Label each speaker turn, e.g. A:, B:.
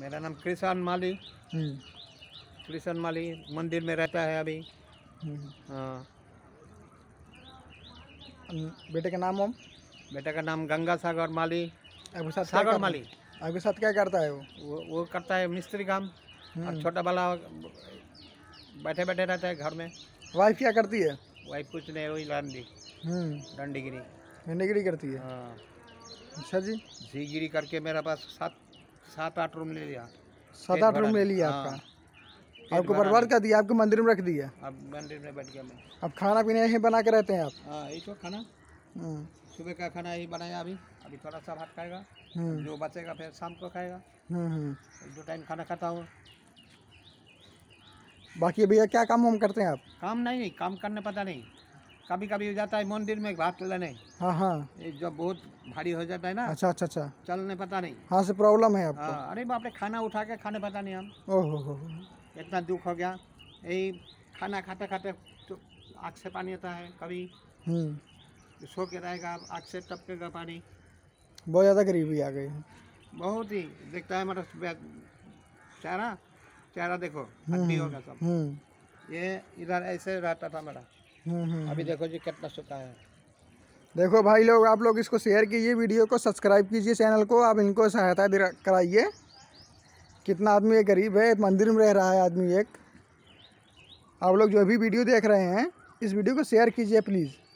A: मेरा नाम कृष्ण माली हम्म। कृष्ण माली मंदिर में रहता है अभी हम्म। हाँ बेटे का नाम हम बेटे का नाम गंगा सागर माली आपके साथ सागर माली आपके साथ क्या करता है वो वो, वो करता है मिस्त्री काम
B: और हम्म। छोटा
A: वाला बैठे बैठे रहता है घर में
B: वाइफ क्या करती है
A: वाइफ कुछ नहीं वही डंडी डंडीगिरी
B: डंडीगिरी करती है हाँ अच्छा जी
A: जी गिरी करके मेरा पास सात सात आठ रूम ले लिया
B: सात आठ रूम ले लिया हाँ। आपका आपको बर्बाद कर दिया आपको मंदिर में रख दिया
A: अब मंदिर में बैठ गया मैं
B: अब खाना पीना यही बना के रहते हैं आप
A: हाँ, तो खाना हम्म। सुबह का खाना यही बनाया अभी अभी थोड़ा सा भात खाएगा हम्म। जो बचेगा फिर शाम को खाएगा हम्म, दो टाइम खाना खाता हूँ
B: बाकी भैया क्या काम वाम करते हैं आप
A: काम नहीं काम करने पता नहीं कभी कभी हो जाता है मंदिर में घाट लेने हाँ हाँ ये जब बहुत भारी हो जाता है ना अच्छा अच्छा अच्छा चलने पता नहीं
B: हाँ से प्रॉब्लम है आपको आ, हाँ,
A: अरे बाप रे खाना उठा के खाने पता नहीं हम ओहो इतना दुख हो गया यही खाना खाते खाते तो आग से पानी आता है कभी
B: हम्म।
A: सो के रहेगा आग से टपकेगा पानी
B: बहुत ज़्यादा गरीबी आ गई
A: बहुत ही देखता है हमारा चेहरा चेहरा देखो हम्म, हड्डी होगा सब
B: हम्म।
A: ये इधर ऐसे रहता था मेरा
B: हम्म, हम्म, अभी हम्म।
A: देखो जी कितना सूखा है
B: देखो भाई लोग आप लोग इसको शेयर कीजिए वीडियो को सब्सक्राइब कीजिए चैनल को आप इनको सहायता कराइए कितना आदमी एक गरीब है मंदिर में रह रहा है आदमी एक आप लोग जो भी वीडियो देख रहे हैं इस वीडियो को शेयर कीजिए प्लीज़